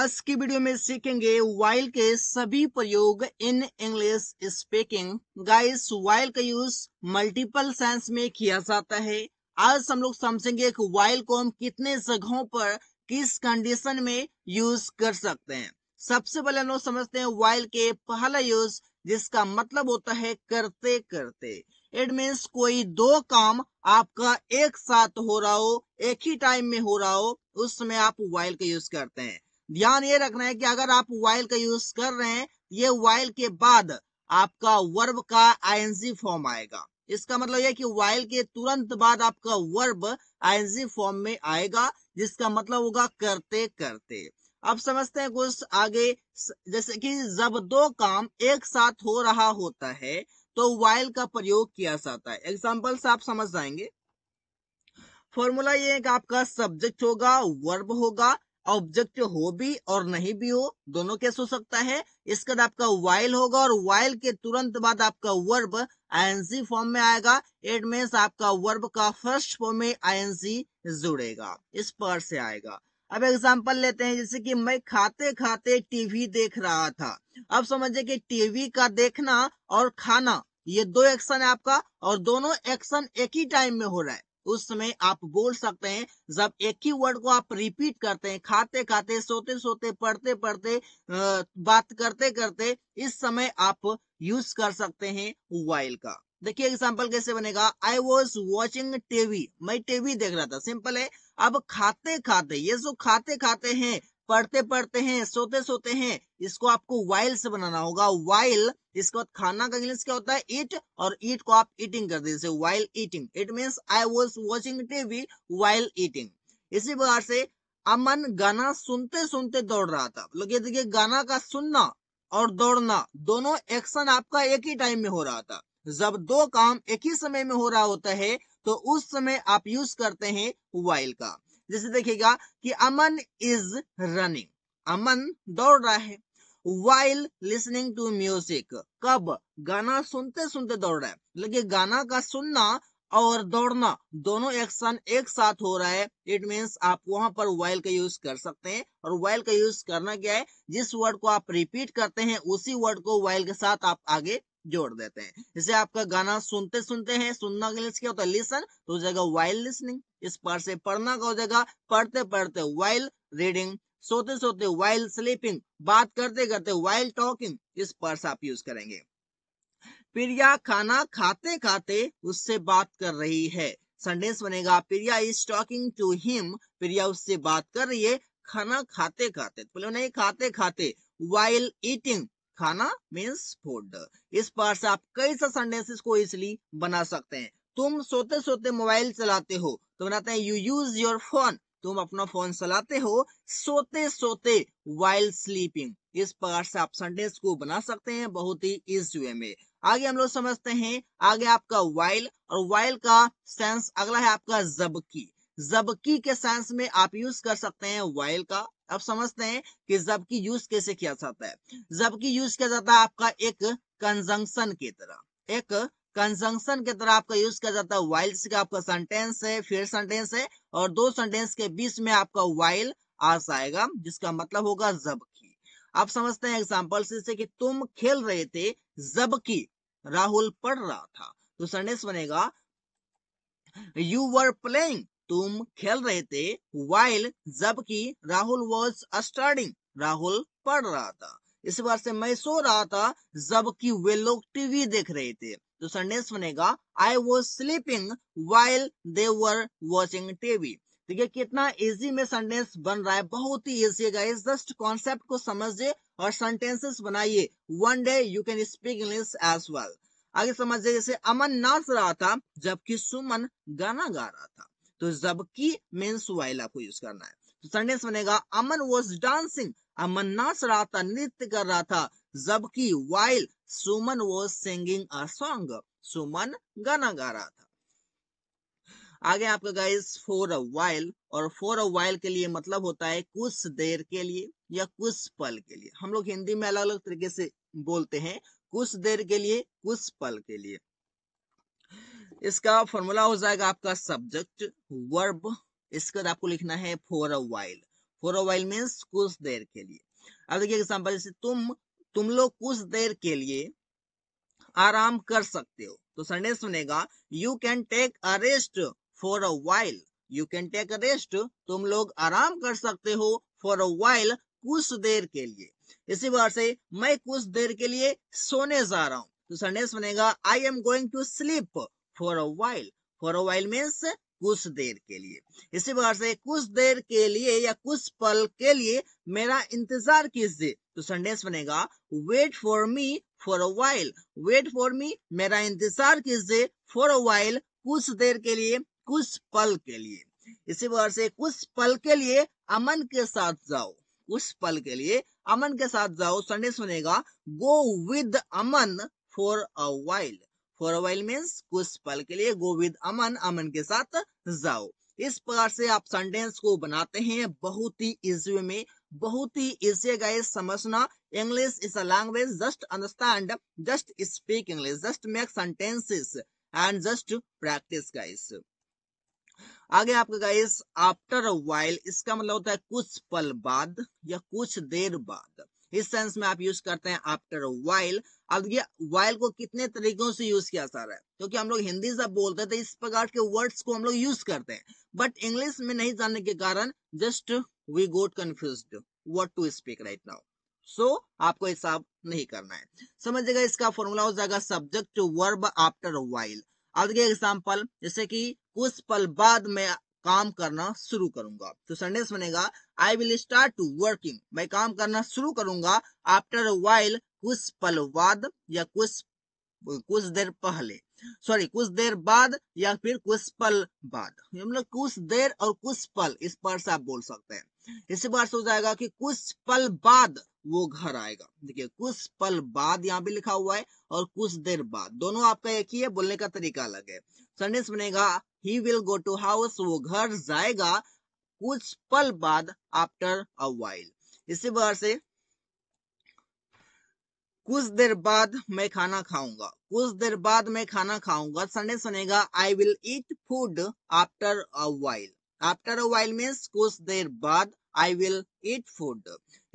आज की वीडियो में सीखेंगे वाइल के सभी प्रयोग in English speaking guys while का यूज मल्टीपल सेंस में किया जाता है आज हम लोग समझेंगे कि वाइल को हम कितने जगहों पर किस कंडीशन में यूज कर सकते हैं सबसे पहले हम लोग समझते हैं वाइल के पहला यूज जिसका मतलब होता है करते करते इट मीन्स कोई दो काम आपका एक साथ हो रहा हो एक ही टाइम में हो रहा हो उस समय आप वाइल का यूज करते हैं ध्यान ये रखना है कि अगर आप वाइल का यूज कर रहे हैं ये वाइल के बाद आपका वर्ब का आईएनजी फॉर्म आएगा इसका मतलब यह कि वाइल के तुरंत बाद आपका वर्ब आईएनजी फॉर्म में आएगा जिसका मतलब होगा करते करते अब समझते हैं कुछ आगे जैसे कि जब दो काम एक साथ हो रहा होता है तो वाइल का प्रयोग किया जाता है एग्जाम्पल से आप समझ जाएंगे फॉर्मूला ये है कि आपका सब्जेक्ट होगा वर्ब होगा ऑब्जेक्ट हो भी और नहीं भी हो दोनों केस हो सकता है इसके बाद आपका वाइल होगा और वाइल के तुरंत बाद आपका वर्ब आईएनसी फॉर्म में आएगा इट मीन्स आपका वर्ब का फर्स्ट फॉर्म में आईएनसी जुड़ेगा इस पर से आएगा अब एग्जाम्पल लेते हैं जैसे कि मैं खाते खाते टीवी देख रहा था अब समझिए कि टीवी का देखना और खाना ये दो एक्शन है आपका और दोनों एक्शन एक ही टाइम में हो रहा है उस समय आप बोल सकते हैं जब एक ही वर्ड को आप रिपीट करते हैं खाते खाते सोते सोते पढ़ते पढ़ते बात करते करते इस समय आप यूज कर सकते हैं वाइल का देखिए एग्जाम्पल कैसे बनेगा आई वॉज वॉचिंग टीवी मैं टीवी देख रहा था सिंपल है अब खाते खाते ये जो खाते खाते हैं पढ़ते पढ़ते हैं सोते सोते हैं इसको आपको वाइल से बनाना होगा वाइल इसके बाद खाना का इंग्लिश क्या होता है इट और इट को आप ईटिंग कर देते while eating it mean I was watching TV while eating इसी प्रकार से अमन गाना सुनते सुनते दौड़ रहा था लोग मतलब ये देखिए गाना का सुनना और दौड़ना दोनों एक्शन आपका एक ही टाइम में हो रहा था जब दो काम एक ही समय में हो रहा होता है तो उस समय आप यूज करते हैं वाइल का जैसे देखिएगा कि अमन इज रनिंग अमन दौड़ रहा है वाइल लिसनिंग टू म्यूजिक कब गाना सुनते सुनते दौड़ रहा है लेकिन गाना का सुनना और दौड़ना दोनों एक्शन एक साथ हो रहा है इट मीन्स आप वहां पर वाइल का यूज कर सकते हैं और वाइल का यूज करना क्या है जिस वर्ड को आप रिपीट करते हैं उसी वर्ड को वाइल के साथ आप आगे जोड़ देते हैं जैसे आपका गाना सुनते सुनते हैं सुनना के लिए क्या होता है लिसन तो हो जाएगा वाइल लिसनिंग इस पार से पढ़ना का हो जाएगा पढ़ते पढ़ते वाइल रीडिंग सोते सोते वाइल स्लीपिंग बात करते करते वाइल टॉकिंग इस पार्स आप यूज करेंगे प्रिया खाना खाते खाते उससे बात कर रही है संडेस बनेगा Priya is talking to him Priya उससे बात कर रही है खाना खाते खाते तो बोले नहीं खाते खाते वाइल ईटिंग खाना मीन्स फूड इस पार्ट से आप कई सा सेंटेंसेस को इसलिए बना सकते हैं तुम सोते सोते मोबाइल चलाते हो तो बनाते हैं यू यूज योर फोन तुम अपना फोन चलाते हो सोते सोते वाइल स्लीपिंग इस प्रकार से आप सेंटेंस को बना सकते हैं बहुत ही इस वे में आगे हम लोग समझते हैं आगे आपका वाइल और वाइल का सेंस अगला है आपका जबकि जबकि के सेंस में आप यूज कर सकते हैं वाइल का अब समझते हैं कि जबकि यूज कैसे किया जाता है जबकि यूज किया जाता है आपका एक कंजंक्शन की तरह एक कंजंक्शन की तरह आपका यूज किया जाता है वाइल्स का आपका सेंटेंस है फिर सेंटेंस है और दो सेंटेंस के बीच में आपका वाइल आ जाएगा जिसका मतलब होगा जबकि आप समझते हैं एग्जाम्पल से कि तुम खेल रहे थे जबकि राहुल पढ़ रहा था तो सेंटेंस बनेगा यू वर प्लेइंग तुम खेल रहे थे वाइल जबकि राहुल वॉज स्टार्टिंग राहुल पढ़ रहा था इस बार से मैं सो रहा था जबकि वे लोग टीवी देख रहे थे तो सेंटेंस बनेगा I was sleeping while they were watching TV देखिए कितना इजी में सेंटेंस बन रहा है बहुत ही इजी है गाइस जस्ट कॉन्सेप्ट को समझिए और सेंटेंसेस बनाइए one day you can speak English as well आगे समझिए जैसे अमन नाच रहा था जबकि सुमन गाना गा रहा था तो जबकि मेंस वाइल आपको यूज करना है तो सेंटेंस बनेगा अमन वॉज डांसिंग अमन नाच रहा था नृत्य कर रहा था जबकि while Suman was singing a song Suman गाना गा रहा था आगे आपका गाइस फॉर अ वाइल और फॉर अ वाइल के लिए मतलब होता है कुछ देर के लिए या कुछ पल के लिए हम लोग हिंदी में अलग अलग तरीके से बोलते हैं कुछ देर के लिए कुछ पल के लिए इसका फॉर्मूला हो जाएगा आपका सब्जेक्ट वर्ब इसके बाद आपको लिखना है for a while for a while means कुछ देर के लिए अब देखिए एग्जाम्पल जैसे तुम तुम लोग कुछ देर के लिए आराम कर सकते हो तो संडे बनेगा you can take a rest for a while you can take a rest तुम लोग आराम कर सकते हो फॉर अ वाइल कुछ देर के लिए इसी बार से मैं कुछ देर के लिए सोने जा रहा हूं तो संडे बनेगा I am going to sleep for a while for a while means कुछ देर के लिए इसी प्रकार से कुछ देर के लिए या कुछ पल के लिए मेरा इंतजार कीजिए तो सेंटेंस बनेगा wait for me for a while wait for me मेरा इंतजार कीजिए फॉर अ वाइल कुछ देर के लिए कुछ पल के लिए इसी प्रकार से कुछ पल के लिए अमन के साथ जाओ कुछ पल के लिए अमन के साथ जाओ संदेश बनेगा go with Aman for a while for a while means कुछ पल के लिए गो विद अमन अमन के साथ जाओ इस प्रकार से आप सेंटेंस को बनाते हैं बहुत ही इजी में बहुत ही इजी गाइस समझना English is a language just understand just speak English just make sentences and just practice guys आगे आपका गाइस आफ्टर वाइल इसका मतलब होता है कुछ पल बाद या कुछ देर बाद इस सेंस में आप यूज करते हैं आफ्टर वाइल अब ये वाइल को कितने तरीकों से यूज किया जा रहा है क्योंकि हम लोग हिंदी जब बोलते थे इस प्रकार के वर्ड्स को हम लोग यूज करते हैं बट इंग्लिश में नहीं जानने के कारण just we got confuse what to speak right now so आपको हिसाब नहीं करना है समझिएगा इसका फॉर्मूला हो जाएगा सब्जेक्ट वर्ब आफ्टर वाइल अब देखिए एग्जाम्पल जैसे कि कुछ पल बाद में काम करना शुरू करूंगा तो संडेस बनेगा I will start to working मैं काम करना शुरू करूंगा आफ्टर वाइल कुछ पल बाद या कुछ कुछ देर पहले सॉरी कुछ देर बाद या फिर कुछ पल बाद हम लोग कुछ देर और कुछ पल इस पर से आप बोल सकते हैं इसी बार से हो जाएगा कि कुछ पल बाद वो घर आएगा देखिए कुछ पल बाद यहाँ भी लिखा हुआ है और कुछ देर बाद दोनों आपका एक ही है बोलने का तरीका अलग है सेंटेंस बनेगा he will go to house वो घर जाएगा कुछ पल बाद आफ्टर अ वाइल इसी बार से कुछ देर बाद मैं खाना खाऊंगा कुछ देर बाद मैं खाना खाऊंगा संडे सुनेगा I will eat food after a while after a while means कुछ देर बाद आई विल ईट फूड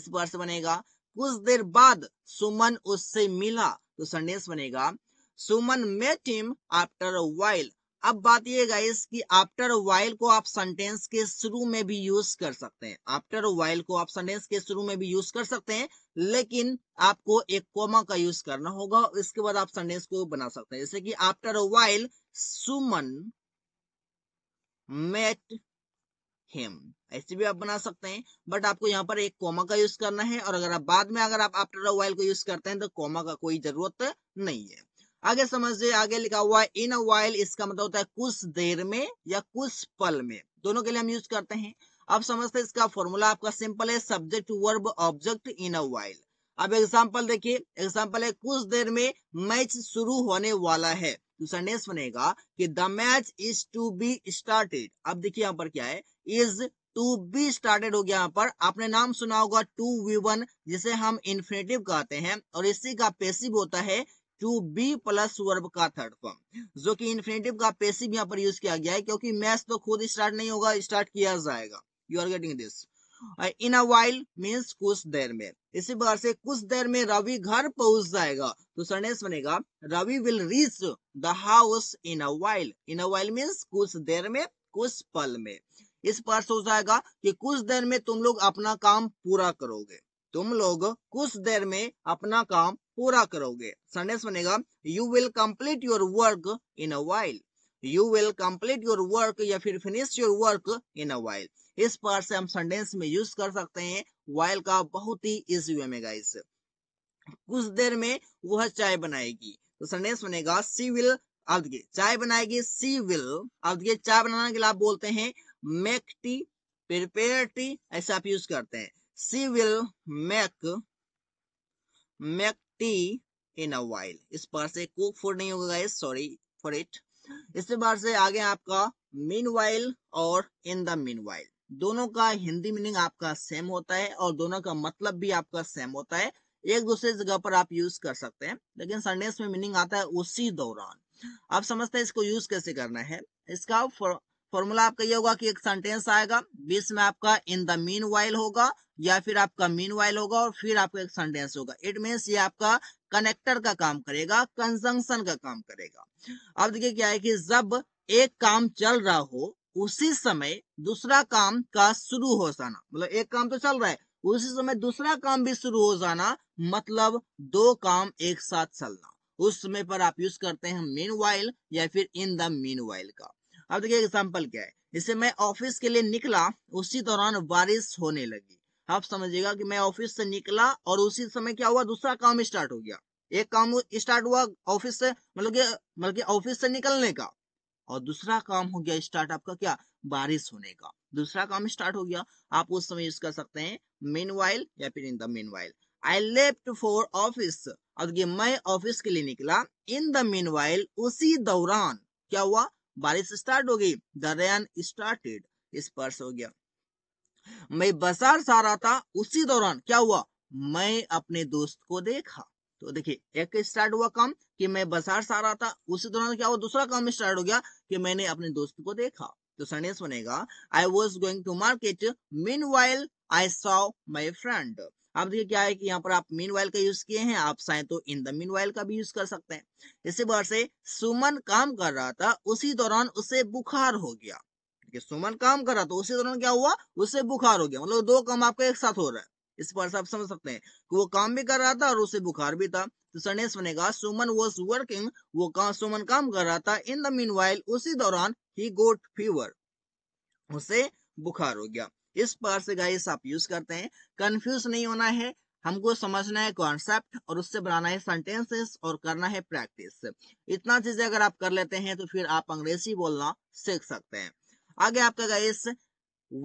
इस पर से बनेगा कुछ देर बाद सुमन उससे मिला तो संडेस बनेगा Suman met him after a while अब बात ये गाइस कि आफ्टर वाइल को आप सेंटेंस के शुरू में भी यूज कर सकते हैं आफ्टर वाइल को आप सेंटेंस के शुरू में भी यूज कर सकते हैं लेकिन आपको एक कोमा का यूज करना होगा इसके बाद आप सेंटेंस को बना सकते हैं जैसे कि after while Suman met him ऐसे भी आप बना सकते हैं बट आपको यहाँ पर एक कोमा का यूज करना है और अगर आप बाद में अगर आप आफ्टर वाइल को यूज करते हैं तो कोमा का कोई जरूरत नहीं है आगे समझिए आगे लिखा हुआ है इन वाइल इसका मतलब होता है कुछ देर में या कुछ पल में दोनों के लिए हम यूज करते हैं अब समझते हैं इसका फॉर्मूला आपका सिंपल है subject verb object in a while अब एग्जाम्पल देखिए एग्जाम्पल है कुछ देर में मैच शुरू होने वाला है तो सेंटेंस बनेगा कि the match is to be started अब देखिए यहाँ पर क्या है इज टू बी स्टार्टेड हो गया यहाँ पर आपने नाम सुना होगा टू वी वन जिसे हम इन्फिनेटिव कहते हैं और इसी का पेसिव होता है टू बी प्लस वर्ब का थर्ड फॉर्म जो कि इन्फिनेटिव का पेसिव यहाँ पर यूज किया गया है क्योंकि मैथ तो खुद स्टार्ट नहीं होगा स्टार्ट किया जाएगा you are getting this in a while means कुछ देर में इसी बार से कुछ देर में रवि घर पहुंच जाएगा तो सरनेस बनेगा Ravi will reach the house in a while in a while means कुछ देर में कुछ पल में इस पर हो जाएगा कि कुछ देर में तुम लोग अपना काम पूरा करोगे तुम लोग कुछ देर में अपना काम पूरा करोगे सेंटेंस बनेगा you will complete your work in a while you will complete your work या फिर finish your work in a while इस पार्ट से हम सेंटेंस में यूज कर सकते हैं वाइल का बहुत ही इजी वे में गाइस कुछ देर में वह चाय बनाएगी तो सेंटेंस बनेगा सी विल आप देखिए चाय बनाएगी सी विल आप देखिए चाय बनाने के लिए आप बोलते हैं मेक टी प्रिपेयर टी ऐसा आप यूज करते हैं she will make make tea in a while इस बार से कुक फूड नहीं होगा गाइस सॉरी फॉर इट इसके बार से आगे आपका मीन वाइल और इन द मीन वाइल दोनों का हिंदी मीनिंग आपका सेम होता है और दोनों का मतलब भी आपका सेम होता है एक दूसरे जगह पर आप यूज कर सकते हैं लेकिन सेंटेंस में मीनिंग आता है उसी दौरान आप समझते हैं इसको यूज कैसे करना है इसका फॉर्मूला आपका ये होगा कि एक सेंटेंस आएगा बीच में आपका इन द मीन वाइल होगा या फिर आपका मीन वाइल होगा और फिर आपका एक सेंटेंस होगा इट मीन्स ये आपका कनेक्टर का काम करेगा कंजंक्शन का काम करेगा अब देखिए क्या है कि जब एक काम चल रहा हो उसी समय दूसरा काम का शुरू हो जाना मतलब एक काम तो चल रहा है उसी समय दूसरा काम भी शुरू हो जाना मतलब दो काम एक साथ चलना उस समय पर आप यूज करते हैं मीन वाइल या फिर इन द मीन वाइल का अब देखिए एग्जाम्पल क्या है जिससे मैं ऑफिस के लिए निकला उसी दौरान बारिश होने लगी आप समझिएगा कि मैं ऑफिस से निकला और उसी समय क्या हुआ दूसरा काम स्टार्ट हो गया एक काम स्टार्ट हुआ ऑफिस से मतलब कि मतलब कि ऑफिस से निकलने का और दूसरा काम हो गया स्टार्ट आपका क्या बारिश होने का दूसरा काम स्टार्ट हो गया आप उस समय यूज कर सकते हैं मेन या फिर in the mean I left for office अब मैं ऑफिस के लिए निकला इन द मीन उसी दौरान क्या हुआ बारिश स्टार्ट हो गई द रेन स्टार्टेड स्पर्श हो गया मैं बाजार से रहा था उसी दौरान क्या हुआ मैं अपने दोस्त को देखा तो देखिए एक स्टार्ट हुआ काम कि मैं बाजार से आ रहा था उसी दौरान क्या हुआ दूसरा काम स्टार्ट हो गया कि मैंने अपने दोस्त को देखा तो सेंटेंस बनेगा I was going to market meanwhile I saw my friend अब देखिए क्या है कि यहाँ पर आप मीन वाइल का यूज किए हैं आप चाहें तो इन द मीन वाइल का भी यूज कर सकते हैं इसी बार से सुमन काम कर रहा था उसी दौरान उसे बुखार हो गया कि सुमन काम कर रहा था उसी दौरान क्या हुआ उसे बुखार हो गया मतलब दो काम आपका एक साथ हो रहा है इस पर आप समझ सकते हैं कि वो काम भी कर रहा था और उसे बुखार भी था तो सनेस बनेगा सुमन वॉज वर्किंग वो काम सुमन काम कर रहा था इन द मीन उसी दौरान ही गोट फीवर उसे बुखार हो गया इस पार से गाइस आप यूज करते हैं कंफ्यूज नहीं होना है हमको समझना है कॉन्सेप्ट और उससे बनाना है सेंटेंसेस और करना है प्रैक्टिस इतना चीजें अगर आप कर लेते हैं तो फिर आप अंग्रेजी बोलना सीख सकते हैं आगे आपका guys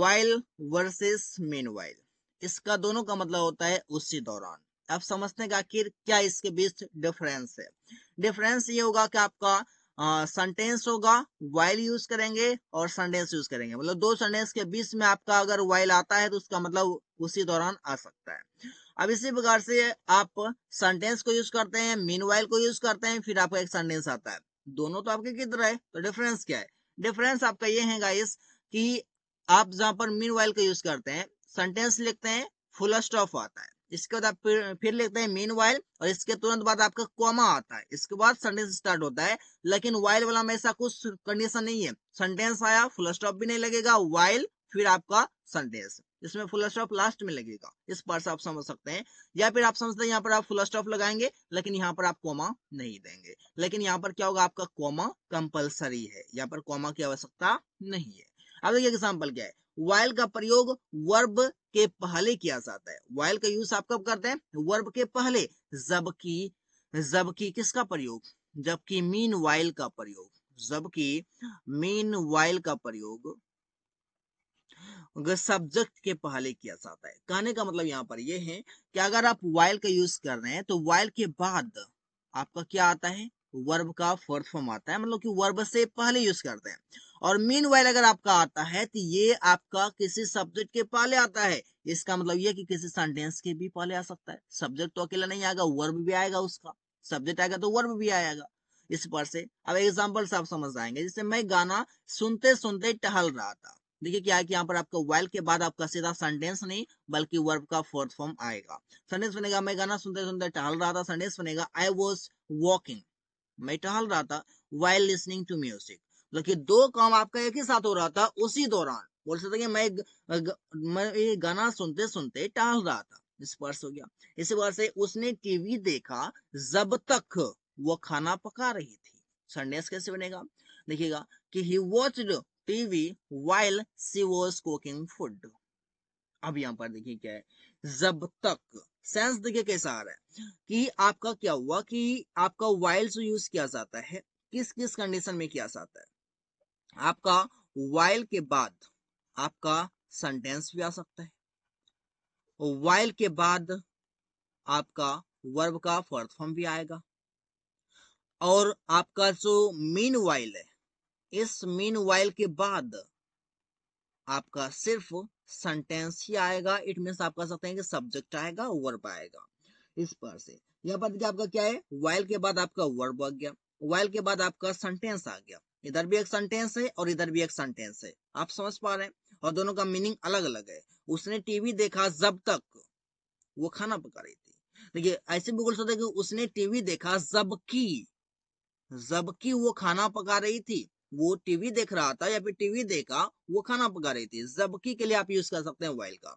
while versus meanwhile इसका दोनों का मतलब होता है उसी दौरान अब समझते हैं आखिर क्या इसके बीच डिफरेंस है डिफरेंस ये होगा कि आपका सेंटेंस होगा वाइल यूज करेंगे और सेंटेंस यूज करेंगे मतलब दो सेंटेंस के बीच में आपका अगर वाइल आता है तो उसका मतलब उसी दौरान आ सकता है अब इसी प्रकार से आप सेंटेंस को यूज करते हैं मीन वाइल को यूज करते हैं फिर आपका एक सेंटेंस आता है दोनों तो आपके किधर है तो डिफरेंस क्या है डिफरेंस आपका ये है गाइस कि आप जहां पर मीन वाइल का यूज करते हैं सेंटेंस लिखते हैं फुल स्टॉप आता है इसके बाद आप फिर लिखते हैं मीन वाइल और इसके तुरंत बाद आपका कॉमा आता है इसके बाद सेंटेंस स्टार्ट होता है लेकिन वाइल वाला में ऐसा कुछ कंडीशन नहीं है सेंटेंस आया फुल स्टॉप भी नहीं लगेगा वाइल फिर आपका सेंटेंस इसमें फुल स्टॉप लास्ट में लगेगा इस पार से आप समझ सकते हैं या फिर आप समझते हैं यहाँ पर आप फुल स्टॉप लगाएंगे लेकिन यहाँ पर आप कोमा नहीं देंगे लेकिन यहाँ पर क्या होगा आपका कोमा कंपलसरी है यहाँ पर कोमा की आवश्यकता नहीं है अब देखिए एग्जाम्पल क्या है वाइल का प्रयोग वर्ब के पहले किया जाता है वाइल का यूज आप कब करते हैं वर्ब के पहले जबकि जबकि किसका प्रयोग जबकि मीन वाइल का प्रयोग जबकि मीन वाइल का प्रयोग सब्जेक्ट के पहले किया जाता है कहने का मतलब यहां पर यह है कि अगर आप वाइल का यूज कर रहे हैं तो वाइल के बाद आपका क्या आता है वर्ब का फोर्थ फॉर्म आता है मतलब कि वर्ब से पहले यूज करते हैं और मीन वाइल अगर आपका आता है तो ये आपका किसी सब्जेक्ट के पहले आता है इसका मतलब ये कि किसी सेंटेंस के भी पहले आ सकता है सब्जेक्ट तो अकेला नहीं आएगा वर्ब भी आएगा उसका सब्जेक्ट आएगा तो वर्ब भी आएगा इस पर से अब एग्जाम्पल से आप समझ आएंगे जैसे मैं गाना सुनते सुनते टहल रहा था देखिए क्या है कि यहाँ पर आपका वाइल के बाद आपका सीधा सेंटेंस नहीं बल्कि वर्ब का फोर्थ फॉर्म आएगा सेंटेंस बनेगा मैं गाना सुनते सुनते टहल रहा था सेंटेंस बनेगा आई वॉज वॉकिंग मैं टहल रहा था वाइल लिसनिंग टू म्यूजिक मतलब कि दो काम आपका एक ही साथ हो रहा था उसी दौरान बोल सकते कि मैं ग, ग, मैं ये गाना सुनते सुनते टहल रहा था स्पर्श हो गया इसी बार से उसने टीवी देखा जब तक वो खाना पका रही थी संडेस कैसे बनेगा देखिएगा कि he watch TV while she was cooking food अब यहाँ पर देखिए क्या है जब तक सेंस देखिए कैसा आ रहा है कि आपका क्या हुआ कि आपका वाइल्स यूज किया जाता है किस किस कंडीशन में किया जाता है आपका वाइल के बाद आपका सेंटेंस भी आ सकता है वाइल के बाद आपका वर्ब का फोर्थ फॉर्म भी आएगा और आपका जो मीन वाइल है इस मीन वाइल के बाद आपका सिर्फ सेंटेंस ही आएगा इट मीन आप कह सकते हैं कि सब्जेक्ट आएगा वर्ब आएगा इस पर से यह पद आपका क्या है वाइल के बाद आपका वर्ब आ गया वाइल के बाद आपका सेंटेंस आ गया इधर भी एक सेंटेंस है और इधर भी एक सेंटेंस है आप समझ पा रहे हैं और दोनों का मीनिंग अलग अलग है उसने टीवी देखा जब तक वो खाना पका रही थी देखिए ऐसे भी बोल सकते कि उसने टीवी देखा जबकि जबकि वो खाना पका रही थी वो टीवी देख रहा था या फिर टीवी देखा वो खाना पका रही थी जबकि के लिए आप यूज कर सकते हैं वाइल का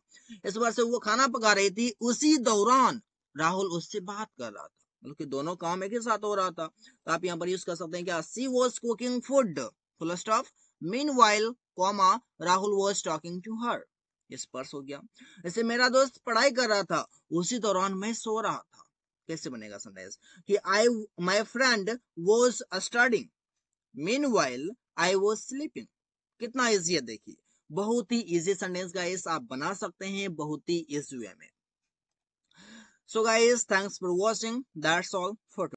इस बार से वो खाना पका रही थी उसी दौरान राहुल उससे बात कर रहा था मतलब कि दोनों काम एक ही साथ हो रहा था तो आप यहाँ पर यूज कर सकते हैं क्या she was cooking food full stop meanwhile comma Rahul was talking to her स्पर्श हो गया ऐसे मेरा दोस्त पढ़ाई कर रहा था उसी दौरान मैं सो रहा था कैसे बनेगा सेंटेंस कि I my friend was starting meanwhile I वो स्लीपिंग कितना ईजी है देखिए बहुत ही इजी सेंटेंस गाइस आप बना सकते हैं बहुत ही इजी वे में so guys thanks for watching that's all for